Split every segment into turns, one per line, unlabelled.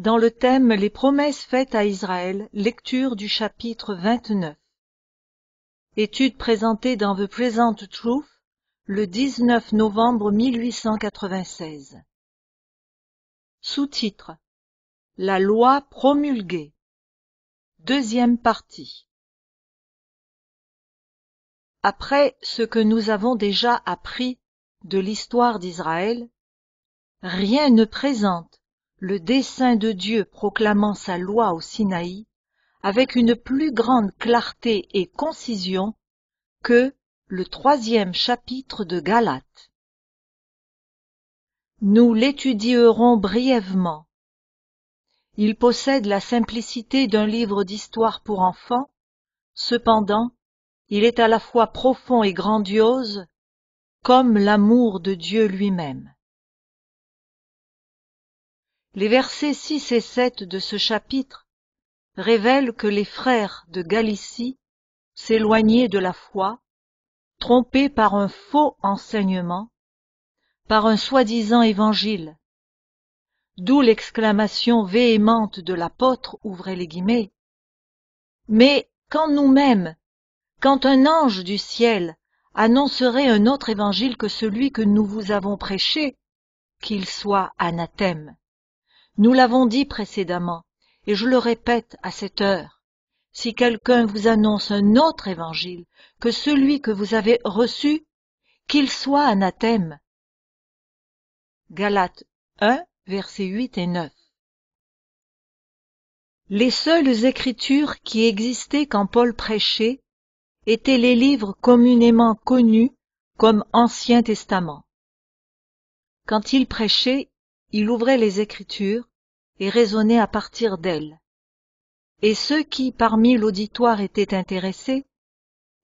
Dans le thème Les promesses faites à Israël, lecture du chapitre 29. Étude présentée dans The Present Truth le 19 novembre 1896. Sous-titre La loi promulguée. Deuxième partie. Après ce que nous avons déjà appris de l'histoire d'Israël, rien ne présente le dessein de Dieu proclamant sa loi au Sinaï avec une plus grande clarté et concision que le troisième chapitre de Galate. Nous l'étudierons brièvement. Il possède la simplicité d'un livre d'histoire pour enfants, cependant, il est à la fois profond et grandiose, comme l'amour de Dieu lui-même. Les versets 6 et 7 de ce chapitre révèlent que les frères de Galicie s'éloignaient de la foi, trompés par un faux enseignement, par un soi-disant évangile. D'où l'exclamation véhémente de l'apôtre, ouvrait les guillemets. Mais quand nous-mêmes, quand un ange du ciel annoncerait un autre évangile que celui que nous vous avons prêché, qu'il soit anathème. Nous l'avons dit précédemment, et je le répète à cette heure. Si quelqu'un vous annonce un autre évangile que celui que vous avez reçu, qu'il soit anathème. Galates 1, versets 8 et 9. Les seules écritures qui existaient quand Paul prêchait étaient les livres communément connus comme Ancien Testament. Quand il prêchait, il ouvrait les Écritures et raisonnait à partir d'elles. Et ceux qui, parmi l'auditoire, étaient intéressés,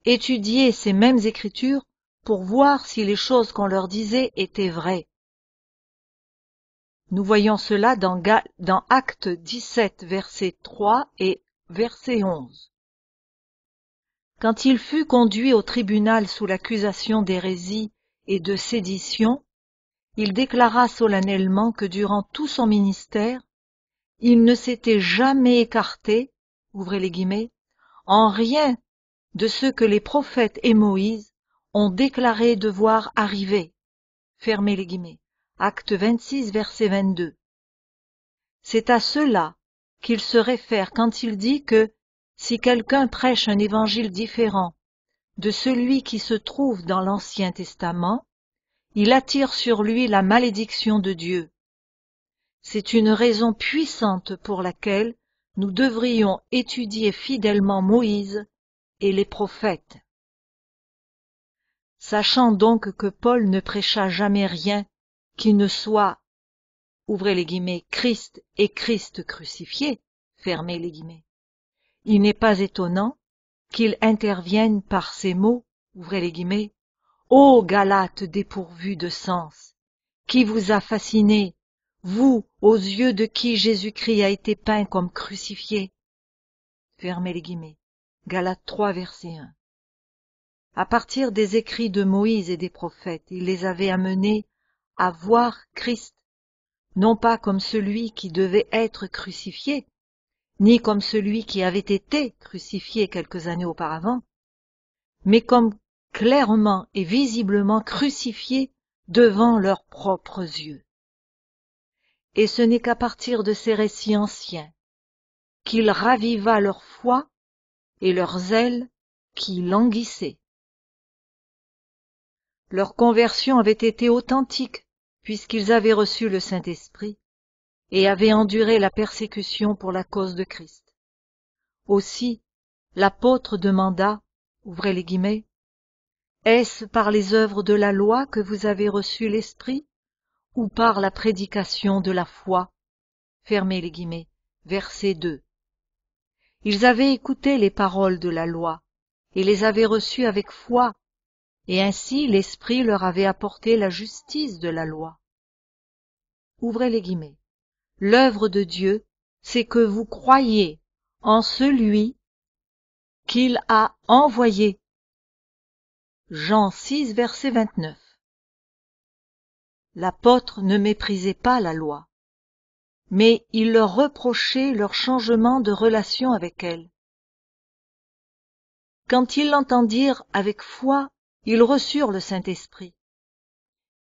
étudiaient ces mêmes Écritures pour voir si les choses qu'on leur disait étaient vraies. Nous voyons cela dans, dans Acte 17, versets 3 et verset 11. Quand il fut conduit au tribunal sous l'accusation d'hérésie et de sédition, il déclara solennellement que durant tout son ministère, il ne s'était jamais écarté, ouvrez les guillemets, en rien de ce que les prophètes et Moïse ont déclaré devoir arriver. Fermez les guillemets. Acte 26, verset 22. C'est à cela qu'il se réfère quand il dit que si quelqu'un prêche un évangile différent de celui qui se trouve dans l'Ancien Testament, il attire sur lui la malédiction de Dieu. C'est une raison puissante pour laquelle nous devrions étudier fidèlement Moïse et les prophètes. Sachant donc que Paul ne prêcha jamais rien qui ne soit, ouvrez les guillemets, Christ et Christ crucifié, fermez les guillemets, il n'est pas étonnant qu'il intervienne par ces mots, ouvrez les guillemets, Ô Galates dépourvus de sens, qui vous a fasciné vous aux yeux de qui Jésus-Christ a été peint comme crucifié. Fermez les guillemets. Galates 3, verset 1. À partir des écrits de Moïse et des prophètes, il les avait amenés à voir Christ, non pas comme celui qui devait être crucifié, ni comme celui qui avait été crucifié quelques années auparavant, mais comme clairement et visiblement crucifiés devant leurs propres yeux. Et ce n'est qu'à partir de ces récits anciens qu'il raviva leur foi et leur zèle qui languissaient. Leur conversion avait été authentique puisqu'ils avaient reçu le Saint-Esprit et avaient enduré la persécution pour la cause de Christ. Aussi, l'apôtre demanda, ouvrez les guillemets, est-ce par les œuvres de la loi que vous avez reçu l'Esprit ou par la prédication de la foi Fermez les guillemets. Verset 2. Ils avaient écouté les paroles de la loi et les avaient reçues avec foi, et ainsi l'Esprit leur avait apporté la justice de la loi. Ouvrez les guillemets. L'œuvre de Dieu, c'est que vous croyez en celui qu'il a envoyé Jean 6, verset 29. L'apôtre ne méprisait pas la loi, mais il leur reprochait leur changement de relation avec elle. Quand ils l'entendirent avec foi, ils reçurent le Saint-Esprit,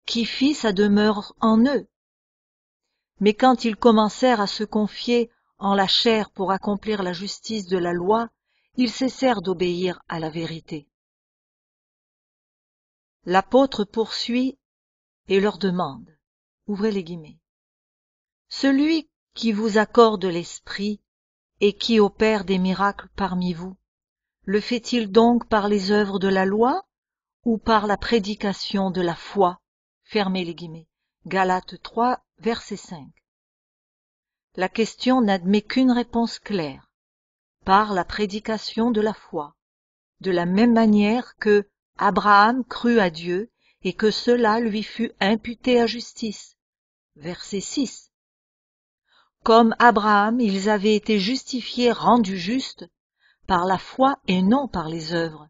qui fit sa demeure en eux. Mais quand ils commencèrent à se confier en la chair pour accomplir la justice de la loi, ils cessèrent d'obéir à la vérité. L'apôtre poursuit et leur demande, ouvrez les guillemets, Celui qui vous accorde l'Esprit et qui opère des miracles parmi vous, le fait-il donc par les œuvres de la loi ou par la prédication de la foi Fermez les guillemets. Galates 3, verset 5. La question n'admet qu'une réponse claire, par la prédication de la foi, de la même manière que Abraham crut à Dieu et que cela lui fut imputé à justice. Verset 6. Comme Abraham, ils avaient été justifiés, rendus justes, par la foi et non par les œuvres.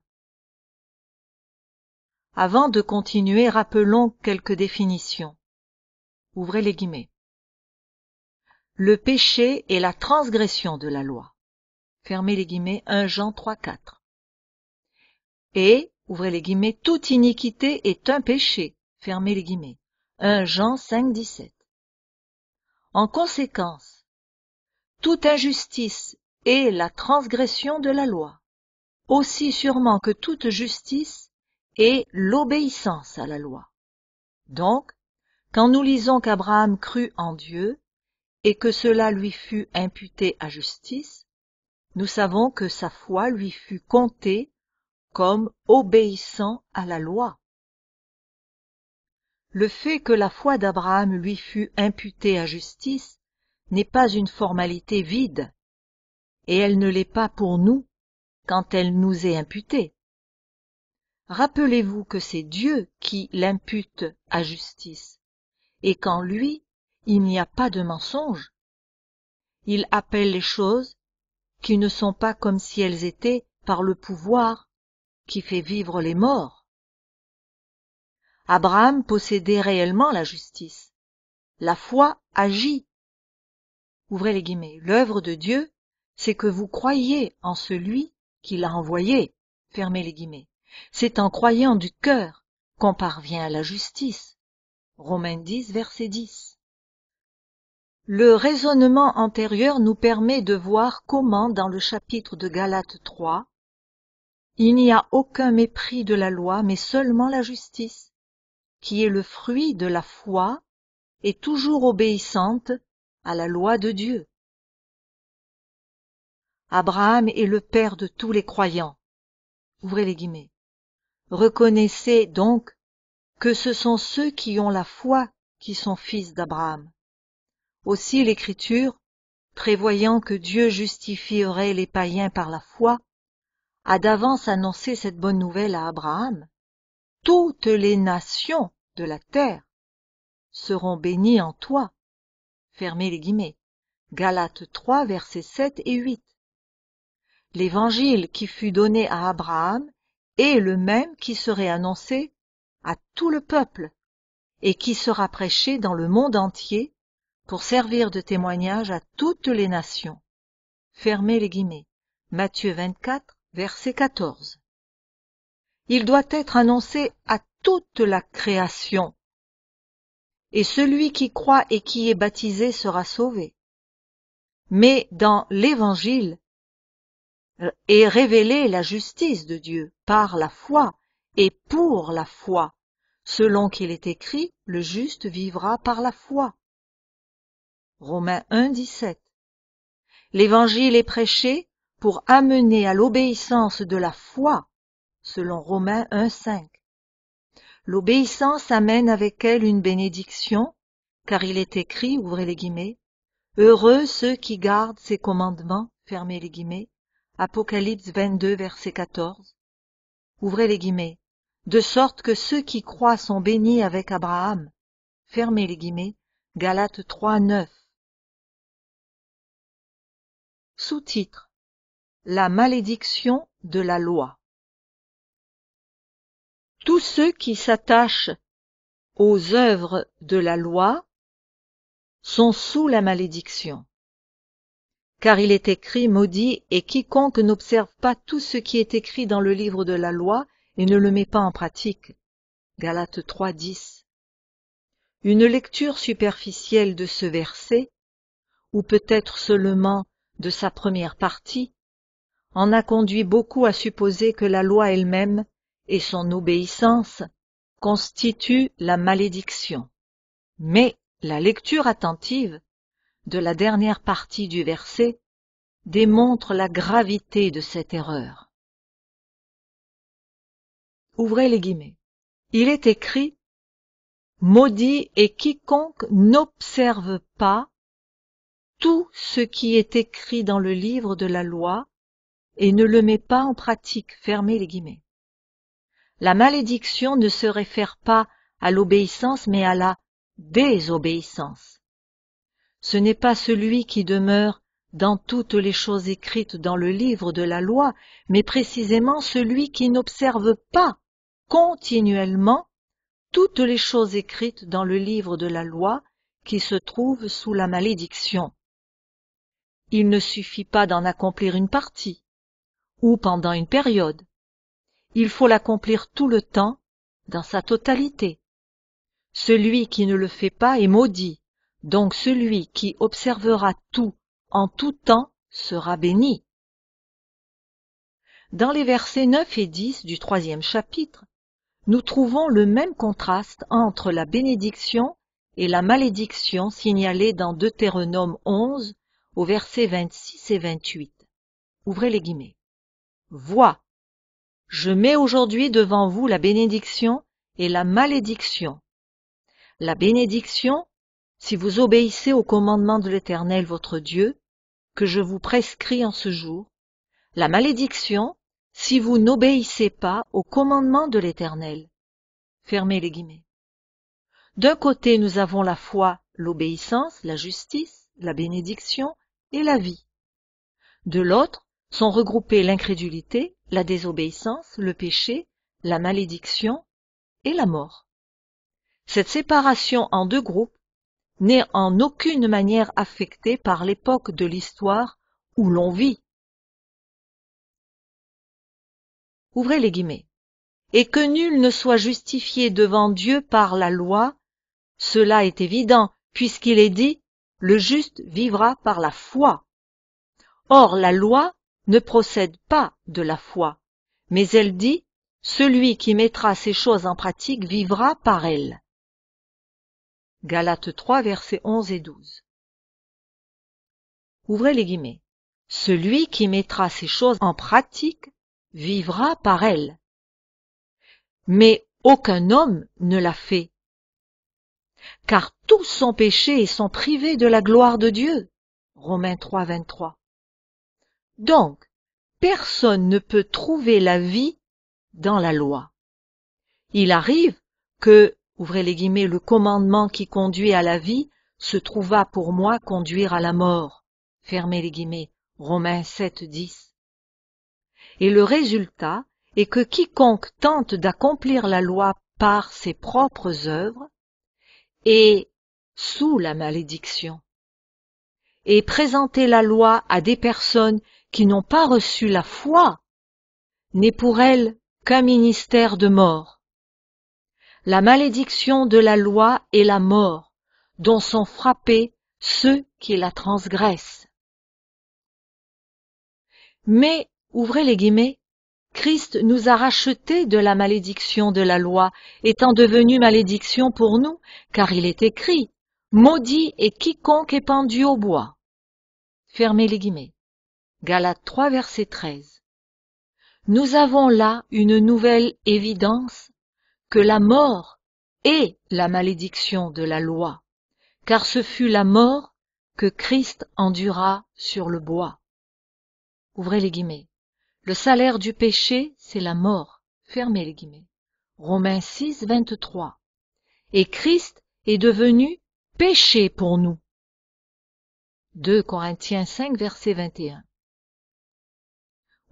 Avant de continuer, rappelons quelques définitions. Ouvrez les guillemets. Le péché est la transgression de la loi. Fermez les guillemets 1 Jean 3, Et ouvrez les guillemets, toute iniquité est un péché, fermez les guillemets. 1 Jean 5, 17. En conséquence, toute injustice est la transgression de la loi, aussi sûrement que toute justice est l'obéissance à la loi. Donc, quand nous lisons qu'Abraham crut en Dieu et que cela lui fut imputé à justice, nous savons que sa foi lui fut comptée comme obéissant à la loi. Le fait que la foi d'Abraham lui fut imputée à justice n'est pas une formalité vide, et elle ne l'est pas pour nous quand elle nous est imputée. Rappelez-vous que c'est Dieu qui l'impute à justice, et qu'en lui, il n'y a pas de mensonge. Il appelle les choses qui ne sont pas comme si elles étaient par le pouvoir qui fait vivre les morts. Abraham possédait réellement la justice. La foi agit. Ouvrez les guillemets. L'œuvre de Dieu, c'est que vous croyez en celui qui l'a envoyé. Fermez les guillemets. C'est en croyant du cœur qu'on parvient à la justice. Romains 10, verset 10. Le raisonnement antérieur nous permet de voir comment dans le chapitre de Galates 3, il n'y a aucun mépris de la loi, mais seulement la justice, qui est le fruit de la foi et toujours obéissante à la loi de Dieu. Abraham est le père de tous les croyants. Ouvrez les guillemets. Reconnaissez donc que ce sont ceux qui ont la foi qui sont fils d'Abraham. Aussi l'Écriture, prévoyant que Dieu justifierait les païens par la foi, a d'avance annoncer cette bonne nouvelle à Abraham, toutes les nations de la terre seront bénies en toi. Fermez les guillemets. Galates 3, versets 7 et 8. L'évangile qui fut donné à Abraham est le même qui serait annoncé à tout le peuple et qui sera prêché dans le monde entier pour servir de témoignage à toutes les nations. Fermez les guillemets. Matthieu 24, verset 14. Il doit être annoncé à toute la création, et celui qui croit et qui est baptisé sera sauvé. Mais dans l'Évangile euh, est révélée la justice de Dieu par la foi et pour la foi. Selon qu'il est écrit, le juste vivra par la foi. Romains 1, 17. L'Évangile est prêché pour amener à l'obéissance de la foi, selon Romains 1.5. L'obéissance amène avec elle une bénédiction, car il est écrit, ouvrez les guillemets, Heureux ceux qui gardent ses commandements, fermez les guillemets, Apocalypse 22, verset 14, ouvrez les guillemets, de sorte que ceux qui croient sont bénis avec Abraham, fermez les guillemets, Galates 3, 9. Sous-titre la malédiction de la loi Tous ceux qui s'attachent aux œuvres de la loi sont sous la malédiction. Car il est écrit, maudit, et quiconque n'observe pas tout ce qui est écrit dans le livre de la loi et ne le met pas en pratique. Galates 3.10 Une lecture superficielle de ce verset, ou peut-être seulement de sa première partie, en a conduit beaucoup à supposer que la loi elle-même et son obéissance constituent la malédiction. Mais la lecture attentive de la dernière partie du verset démontre la gravité de cette erreur. Ouvrez les guillemets. Il est écrit Maudit et quiconque n'observe pas tout ce qui est écrit dans le livre de la loi et ne le met pas en pratique. Fermez les guillemets. La malédiction ne se réfère pas à l'obéissance, mais à la désobéissance. Ce n'est pas celui qui demeure dans toutes les choses écrites dans le livre de la loi, mais précisément celui qui n'observe pas continuellement toutes les choses écrites dans le livre de la loi qui se trouve sous la malédiction. Il ne suffit pas d'en accomplir une partie ou pendant une période. Il faut l'accomplir tout le temps, dans sa totalité. Celui qui ne le fait pas est maudit, donc celui qui observera tout en tout temps sera béni. Dans les versets 9 et 10 du troisième chapitre, nous trouvons le même contraste entre la bénédiction et la malédiction signalée dans Deutéronome 11 au verset 26 et 28. Ouvrez les guillemets. Vois, je mets aujourd'hui devant vous la bénédiction et la malédiction. La bénédiction, si vous obéissez au commandement de l'Éternel votre Dieu, que je vous prescris en ce jour, la malédiction, si vous n'obéissez pas au commandement de l'Éternel. Fermez les guillemets. D'un côté, nous avons la foi, l'obéissance, la justice, la bénédiction et la vie. De l'autre, sont regroupées l'incrédulité, la désobéissance, le péché, la malédiction et la mort. Cette séparation en deux groupes n'est en aucune manière affectée par l'époque de l'histoire où l'on vit. Ouvrez les guillemets. Et que nul ne soit justifié devant Dieu par la loi, cela est évident, puisqu'il est dit, le juste vivra par la foi. Or, la loi ne procède pas de la foi, mais elle dit Celui qui mettra ces choses en pratique vivra par elle. » Galates 3, versets 11 et 12. Ouvrez les guillemets. Celui qui mettra ces choses en pratique vivra par elle. » Mais aucun homme ne l'a fait, car tous sont péchés et sont privés de la gloire de Dieu. Romains 3, 23. Donc, personne ne peut trouver la vie dans la loi. Il arrive que, ouvrez les guillemets, le commandement qui conduit à la vie se trouva pour moi conduire à la mort. Fermez les guillemets. Romains 7, 10. Et le résultat est que quiconque tente d'accomplir la loi par ses propres œuvres est sous la malédiction. Et présenter la loi à des personnes qui n'ont pas reçu la foi n'est pour elles qu'un ministère de mort. La malédiction de la loi est la mort, dont sont frappés ceux qui la transgressent. Mais, ouvrez les guillemets, Christ nous a rachetés de la malédiction de la loi, étant devenu malédiction pour nous, car il est écrit, Maudit est quiconque est pendu au bois. Fermez les guillemets. Galates 3, verset 13. Nous avons là une nouvelle évidence que la mort est la malédiction de la loi, car ce fut la mort que Christ endura sur le bois. Ouvrez les guillemets. Le salaire du péché, c'est la mort. Fermez les guillemets. Romains 6, 23. Et Christ est devenu péché pour nous. 2 Corinthiens 5, verset 21.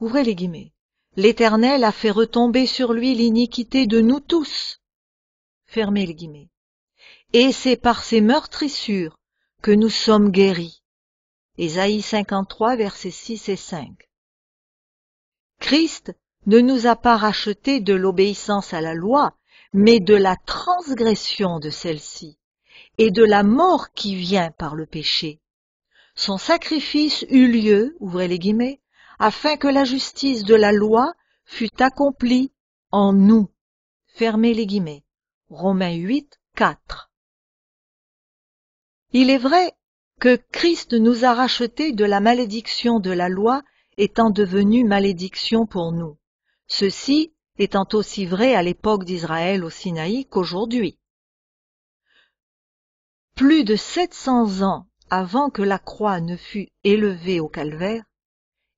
Ouvrez les guillemets. L'Éternel a fait retomber sur lui l'iniquité de nous tous. Fermez les guillemets. Et c'est par ses meurtrissures que nous sommes guéris. Ésaïe 53, versets 6 et 5. Christ ne nous a pas rachetés de l'obéissance à la loi, mais de la transgression de celle-ci, et de la mort qui vient par le péché. Son sacrifice eut lieu, ouvrez les guillemets, afin que la justice de la loi fût accomplie en nous. Fermez les guillemets. Romains 8, 4. Il est vrai que Christ nous a rachetés de la malédiction de la loi étant devenue malédiction pour nous. Ceci étant aussi vrai à l'époque d'Israël au Sinaï qu'aujourd'hui. Plus de 700 ans avant que la croix ne fût élevée au calvaire,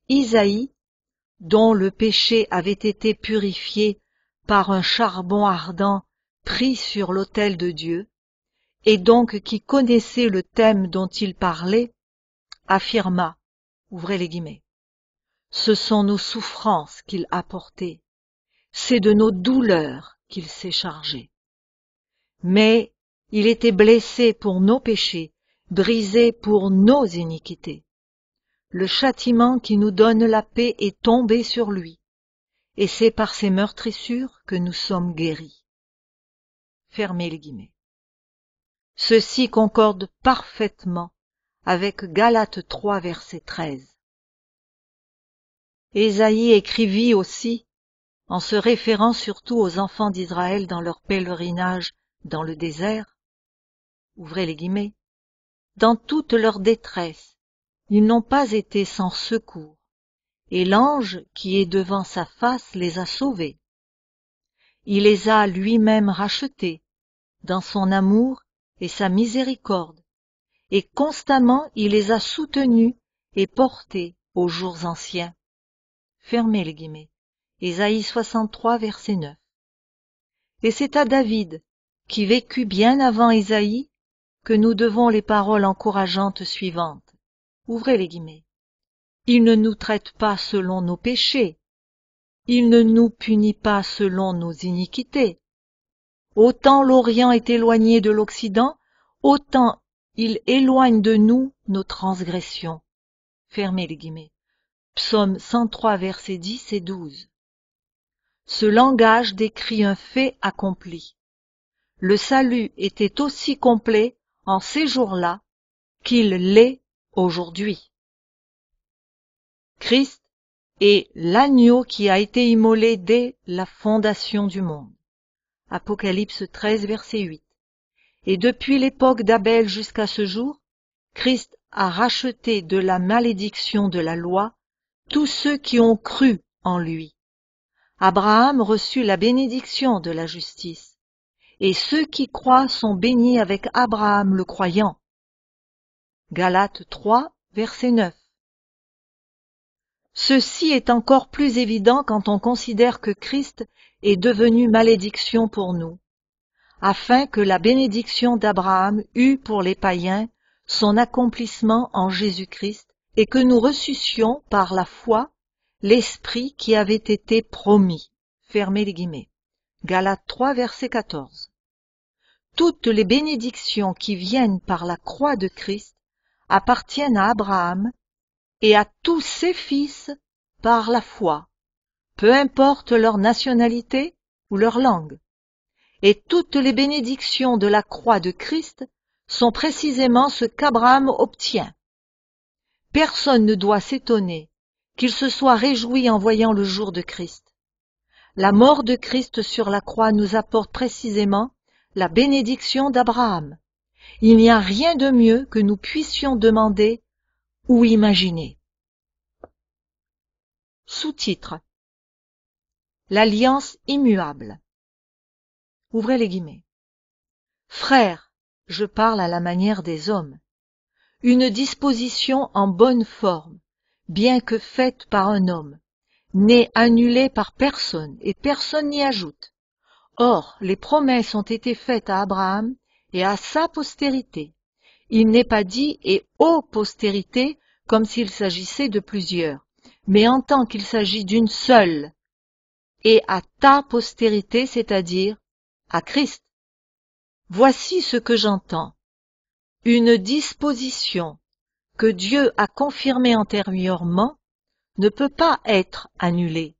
Isaïe, dont le péché avait été purifié par un charbon ardent pris sur l'autel de Dieu, et donc qui connaissait le thème dont il parlait, affirma, ouvrez les guillemets, ce sont nos souffrances qu'il a portées, c'est de nos douleurs qu'il s'est chargé. Mais il était blessé pour nos péchés, brisé pour nos iniquités. Le châtiment qui nous donne la paix est tombé sur lui, et c'est par ses meurtrissures que nous sommes guéris. Fermez les guillemets. Ceci concorde parfaitement avec Galates 3 verset 13. Ésaïe écrivit aussi, en se référant surtout aux enfants d'Israël dans leur pèlerinage dans le désert, ouvrez les guillemets, dans toute leur détresse, ils n'ont pas été sans secours, et l'ange qui est devant sa face les a sauvés. Il les a lui-même rachetés, dans son amour et sa miséricorde, et constamment il les a soutenus et portés aux jours anciens. Fermez les guillemets. Ésaïe 63, verset 9. Et c'est à David, qui vécut bien avant Ésaïe, que nous devons les paroles encourageantes suivantes. Ouvrez les guillemets. Il ne nous traite pas selon nos péchés. Il ne nous punit pas selon nos iniquités. Autant l'Orient est éloigné de l'Occident, autant il éloigne de nous nos transgressions. Fermez les guillemets. Psaume 103 versets 10 et 12. Ce langage décrit un fait accompli. Le salut était aussi complet en ces jours-là qu'il l'est aujourd'hui. Christ est l'agneau qui a été immolé dès la fondation du monde. Apocalypse 13, verset 8. Et depuis l'époque d'Abel jusqu'à ce jour, Christ a racheté de la malédiction de la loi tous ceux qui ont cru en lui. Abraham reçut la bénédiction de la justice, et ceux qui croient sont bénis avec Abraham le croyant. Galates 3, verset 9. Ceci est encore plus évident quand on considère que Christ est devenu malédiction pour nous, afin que la bénédiction d'Abraham eût pour les païens son accomplissement en Jésus-Christ et que nous reçussions par la foi l'Esprit qui avait été promis. Fermez les guillemets. Galates 3, verset 14. Toutes les bénédictions qui viennent par la croix de Christ appartiennent à Abraham et à tous ses fils par la foi, peu importe leur nationalité ou leur langue. Et toutes les bénédictions de la croix de Christ sont précisément ce qu'Abraham obtient. Personne ne doit s'étonner qu'il se soit réjoui en voyant le jour de Christ. La mort de Christ sur la croix nous apporte précisément la bénédiction d'Abraham. Il n'y a rien de mieux que nous puissions demander ou imaginer. Sous-titre L'alliance immuable. Ouvrez les guillemets. Frère, je parle à la manière des hommes. Une disposition en bonne forme, bien que faite par un homme, n'est annulée par personne et personne n'y ajoute. Or, les promesses ont été faites à Abraham et à sa postérité. Il n'est pas dit et aux postérités comme s'il s'agissait de plusieurs, mais en tant qu'il s'agit d'une seule, et à ta postérité, c'est-à-dire à Christ. Voici ce que j'entends. Une disposition que Dieu a confirmée antérieurement ne peut pas être annulée.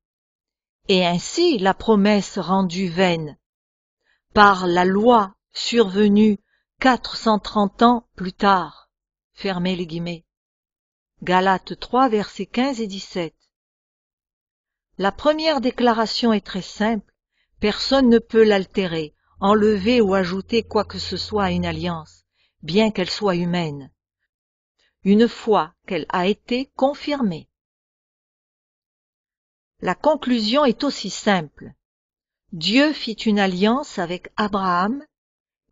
Et ainsi la promesse rendue vaine par la loi survenu 430 ans plus tard. Fermez les guillemets. Galates 3, versets 15 et 17. La première déclaration est très simple. Personne ne peut l'altérer, enlever ou ajouter quoi que ce soit à une alliance, bien qu'elle soit humaine, une fois qu'elle a été confirmée. La conclusion est aussi simple. Dieu fit une alliance avec Abraham,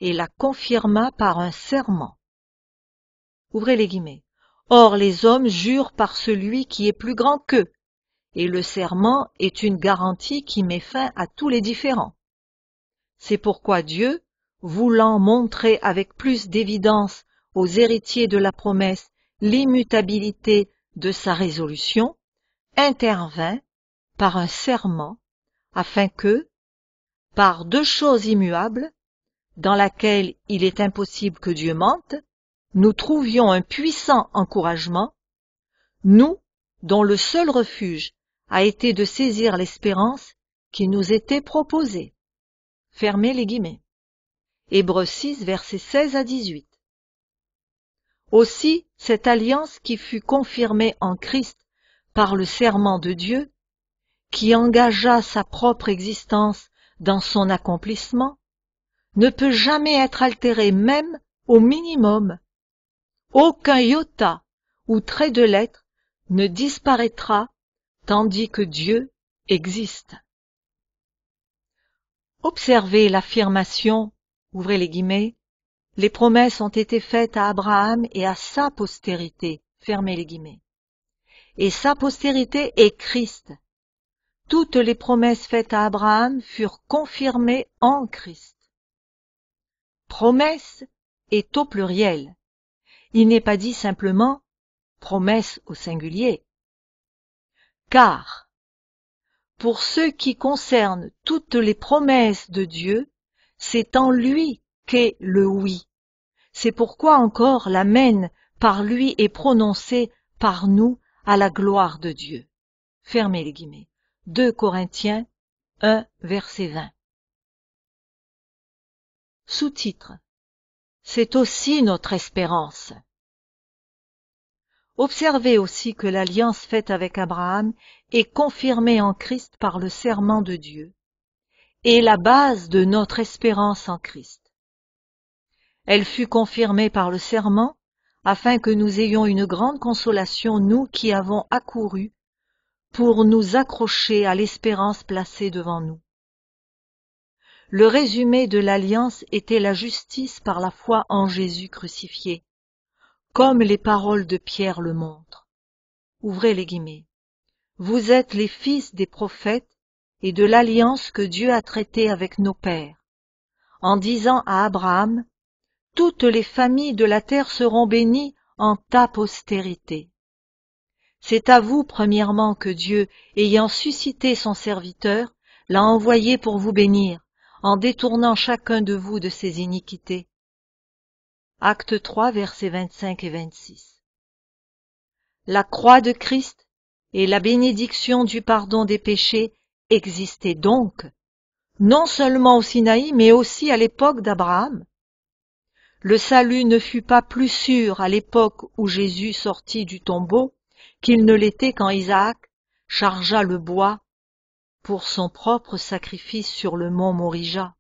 et la confirma par un serment. Ouvrez les guillemets. Or les hommes jurent par celui qui est plus grand qu'eux, et le serment est une garantie qui met fin à tous les différends. C'est pourquoi Dieu, voulant montrer avec plus d'évidence aux héritiers de la promesse l'immutabilité de sa résolution, intervint par un serment afin que, par deux choses immuables, dans laquelle il est impossible que Dieu mente, nous trouvions un puissant encouragement, nous, dont le seul refuge a été de saisir l'espérance qui nous était proposée. Fermez les guillemets. Hébreux 6, versets 16 à 18. Aussi, cette alliance qui fut confirmée en Christ par le serment de Dieu, qui engagea sa propre existence dans son accomplissement, ne peut jamais être altéré même au minimum. Aucun iota ou trait de lettre ne disparaîtra tandis que Dieu existe. Observez l'affirmation, ouvrez les guillemets, les promesses ont été faites à Abraham et à sa postérité, fermez les guillemets. Et sa postérité est Christ. Toutes les promesses faites à Abraham furent confirmées en Christ promesse est au pluriel. Il n'est pas dit simplement promesse au singulier. Car, pour ce qui concerne toutes les promesses de Dieu, c'est en lui qu'est le oui. C'est pourquoi encore l'amen par lui est prononcée par nous à la gloire de Dieu. Fermez les guillemets. 2 Corinthiens 1 verset 20. Sous-titre C'est aussi notre espérance. Observez aussi que l'alliance faite avec Abraham est confirmée en Christ par le serment de Dieu et la base de notre espérance en Christ. Elle fut confirmée par le serment afin que nous ayons une grande consolation, nous qui avons accouru, pour nous accrocher à l'espérance placée devant nous. Le résumé de l'alliance était la justice par la foi en Jésus crucifié, comme les paroles de Pierre le montrent. Ouvrez les guillemets. Vous êtes les fils des prophètes et de l'alliance que Dieu a traitée avec nos pères, en disant à Abraham, Toutes les familles de la terre seront bénies en ta postérité. C'est à vous, premièrement, que Dieu, ayant suscité son serviteur, l'a envoyé pour vous bénir, en détournant chacun de vous de ses iniquités. Acte 3, versets 25 et 26. La croix de Christ et la bénédiction du pardon des péchés existaient donc, non seulement au Sinaï, mais aussi à l'époque d'Abraham. Le salut ne fut pas plus sûr à l'époque où Jésus sortit du tombeau qu'il ne l'était quand Isaac chargea le bois pour son propre sacrifice sur le mont Morija.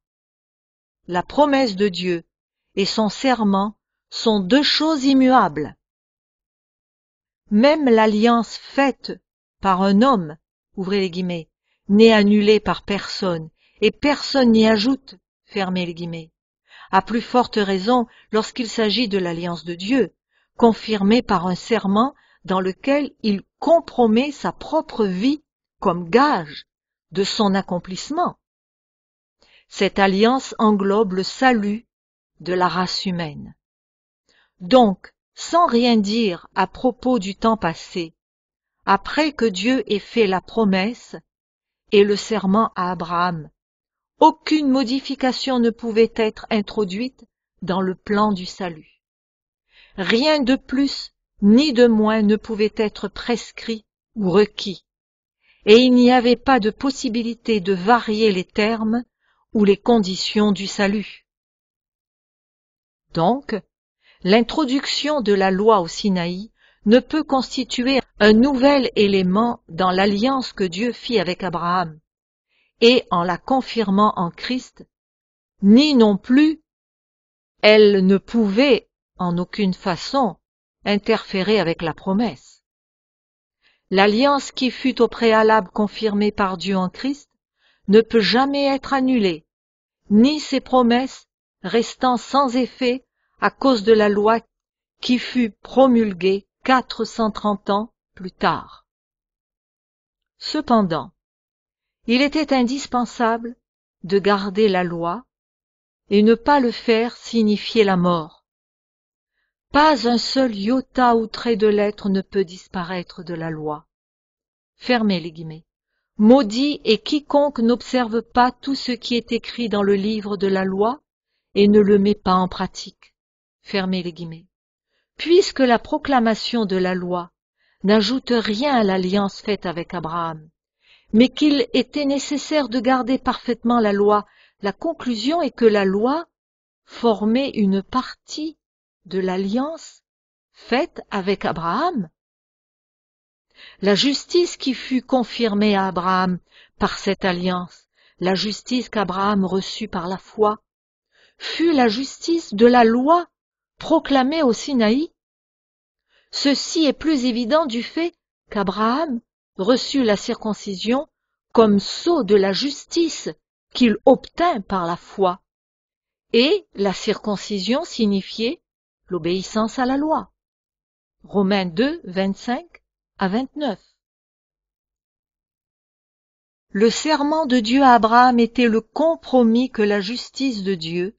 La promesse de Dieu et son serment sont deux choses immuables. Même l'alliance faite par un homme, ouvrez les guillemets, n'est annulée par personne, et personne n'y ajoute, fermez les guillemets. À plus forte raison lorsqu'il s'agit de l'alliance de Dieu, confirmée par un serment dans lequel il compromet sa propre vie comme gage de son accomplissement. Cette alliance englobe le salut de la race humaine. Donc, sans rien dire à propos du temps passé, après que Dieu ait fait la promesse et le serment à Abraham, aucune modification ne pouvait être introduite dans le plan du salut. Rien de plus ni de moins ne pouvait être prescrit ou requis et il n'y avait pas de possibilité de varier les termes ou les conditions du salut. Donc, l'introduction de la loi au Sinaï ne peut constituer un nouvel élément dans l'alliance que Dieu fit avec Abraham, et en la confirmant en Christ, ni non plus elle ne pouvait en aucune façon interférer avec la promesse. L'alliance qui fut au préalable confirmée par Dieu en Christ ne peut jamais être annulée, ni ses promesses restant sans effet à cause de la loi qui fut promulguée 430 ans plus tard. Cependant, il était indispensable de garder la loi et ne pas le faire signifier la mort pas un seul iota ou trait de lettre ne peut disparaître de la loi. Fermez les guillemets. Maudit et quiconque n'observe pas tout ce qui est écrit dans le livre de la loi et ne le met pas en pratique. Fermez les guillemets. Puisque la proclamation de la loi n'ajoute rien à l'alliance faite avec Abraham, mais qu'il était nécessaire de garder parfaitement la loi, la conclusion est que la loi formait une partie de l'alliance faite avec Abraham. La justice qui fut confirmée à Abraham par cette alliance, la justice qu'Abraham reçut par la foi, fut la justice de la loi proclamée au Sinaï. Ceci est plus évident du fait qu'Abraham reçut la circoncision comme sceau de la justice qu'il obtint par la foi, et la circoncision signifiait l'obéissance à la loi. Romains 2, 25 à 29. Le serment de Dieu à Abraham était le compromis que la justice de Dieu,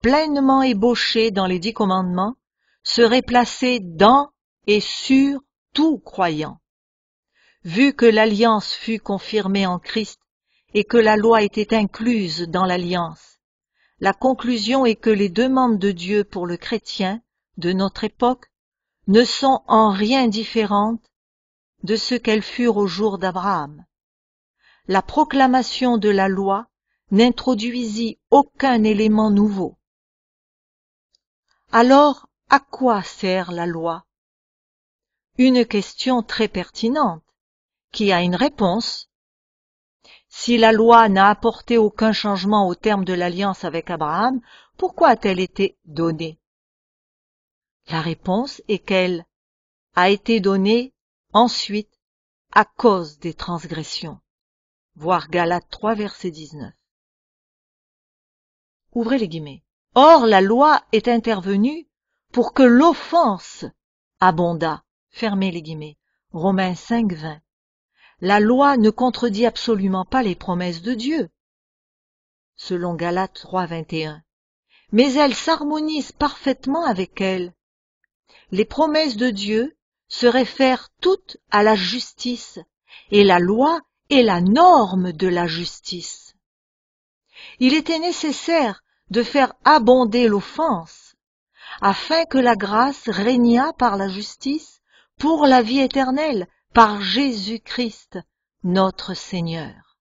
pleinement ébauchée dans les dix commandements, serait placée dans et sur tout croyant. Vu que l'alliance fut confirmée en Christ et que la loi était incluse dans l'alliance, la conclusion est que les demandes de Dieu pour le chrétien de notre époque ne sont en rien différentes de ce qu'elles furent au jour d'Abraham. La proclamation de la loi n'introduisit aucun élément nouveau. Alors, à quoi sert la loi Une question très pertinente, qui a une réponse. Si la loi n'a apporté aucun changement au terme de l'alliance avec Abraham, pourquoi a-t-elle été donnée la réponse est qu'elle a été donnée ensuite à cause des transgressions. Voir Galates 3 verset 19. Ouvrez les guillemets. Or la loi est intervenue pour que l'offense abonda. Fermez les guillemets. Romains 5, 20. La loi ne contredit absolument pas les promesses de Dieu, selon Galates 3, 21, mais elle s'harmonise parfaitement avec elle les promesses de Dieu se réfèrent toutes à la justice, et la loi est la norme de la justice. Il était nécessaire de faire abonder l'offense, afin que la grâce régnât par la justice pour la vie éternelle par Jésus-Christ, notre Seigneur.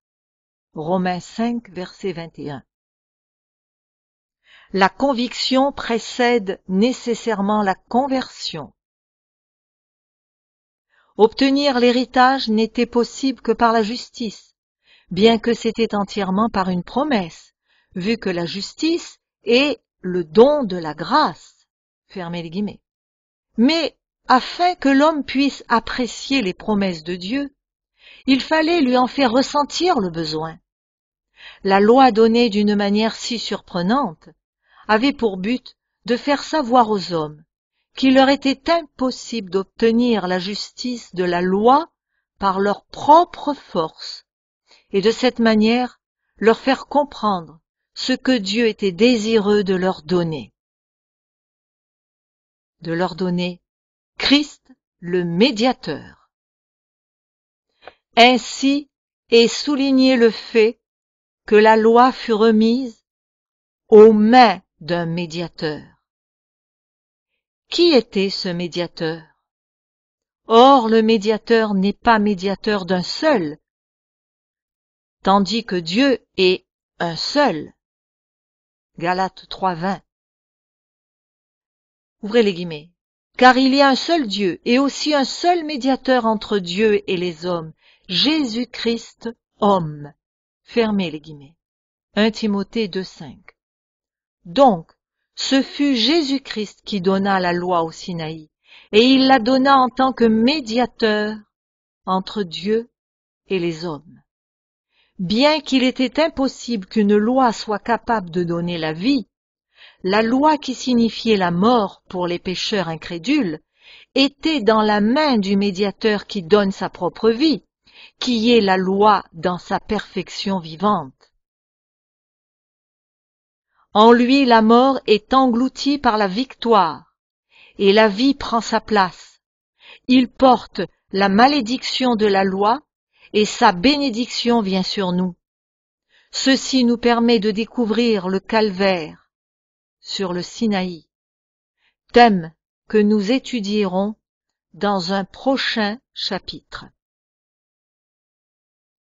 Romains 5, verset 21. La conviction précède nécessairement la conversion. Obtenir l'héritage n'était possible que par la justice, bien que c'était entièrement par une promesse, vu que la justice est le don de la grâce. Mais afin que l'homme puisse apprécier les promesses de Dieu, il fallait lui en faire ressentir le besoin. La loi donnée d'une manière si surprenante avait pour but de faire savoir aux hommes qu'il leur était impossible d'obtenir la justice de la loi par leur propre force, et de cette manière leur faire comprendre ce que Dieu était désireux de leur donner. De leur donner Christ le médiateur. Ainsi est souligné le fait que la loi fut remise aux mains d'un médiateur. Qui était ce médiateur Or le médiateur n'est pas médiateur d'un seul, tandis que Dieu est un seul. Galates 3.20 Ouvrez les guillemets. Car il y a un seul Dieu et aussi un seul médiateur entre Dieu et les hommes, Jésus-Christ homme. Fermez les guillemets. 1 Timothée 2.5 donc, ce fut Jésus-Christ qui donna la loi au Sinaï, et il la donna en tant que médiateur entre Dieu et les hommes. Bien qu'il était impossible qu'une loi soit capable de donner la vie, la loi qui signifiait la mort pour les pécheurs incrédules était dans la main du médiateur qui donne sa propre vie, qui est la loi dans sa perfection vivante. En lui la mort est engloutie par la victoire, et la vie prend sa place. Il porte la malédiction de la loi, et sa bénédiction vient sur nous. Ceci nous permet de découvrir le calvaire sur le Sinaï, thème que nous étudierons dans un prochain chapitre.